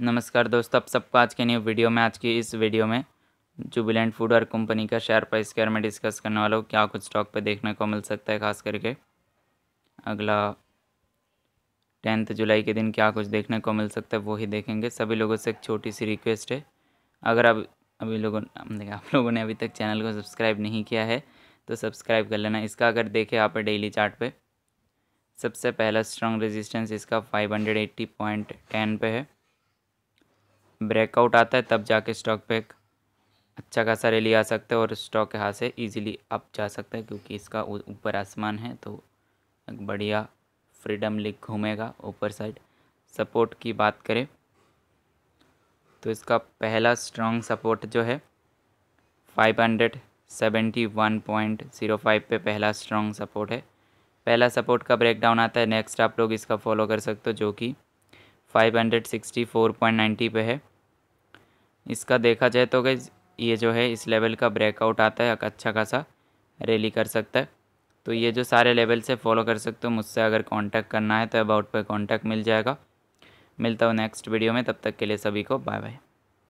नमस्कार दोस्तों आप सबको आज के न्यू वीडियो में आज की इस वीडियो में जुबिलेंट फूड और कंपनी का शेयर प्राइस बारे में डिस्कस करने वाला हूँ क्या कुछ स्टॉक पे देखने को मिल सकता है खास करके अगला टेंथ जुलाई के दिन क्या कुछ देखने को मिल सकता है वो ही देखेंगे सभी लोगों से एक छोटी सी रिक्वेस्ट है अगर आप अभी लोगों आप लोगों ने अभी तक चैनल को सब्सक्राइब नहीं किया है तो सब्सक्राइब कर लेना इसका अगर देखें आप डेली चार्ट सबसे पहला स्ट्रॉन्ग रेजिस्टेंस इसका फाइव पॉइंट टेन पे है ब्रेकआउट आता है तब जाके स्टॉक पे अच्छा खासा रैली आ सकते हैं और स्टॉक के हाथ से इजीली अप जा सकते हैं क्योंकि इसका ऊपर आसमान है तो एक बढ़िया फ्रीडम लिख घूमेगा ऊपर साइड सपोर्ट की बात करें तो इसका पहला स्ट्रॉन्ग सपोर्ट जो है five hundred seventy one point zero five पे पहला स्ट्रॉन्ग सपोर्ट है पहला सपोर्ट का ब्रेकडाउन आता है नेक्स्ट आप लोग इसका फॉलो कर सकते हो जो कि five hundred sixty four point ninety पे है इसका देखा जाए तो गई ये जो है इस लेवल का ब्रेकआउट आता है अच्छा खासा रैली कर सकता है तो ये जो सारे लेवल से फॉलो कर सकते हो मुझसे अगर कांटेक्ट करना है तो अबाउट पे कांटेक्ट मिल जाएगा मिलता हूँ नेक्स्ट वीडियो में तब तक के लिए सभी को बाय बाय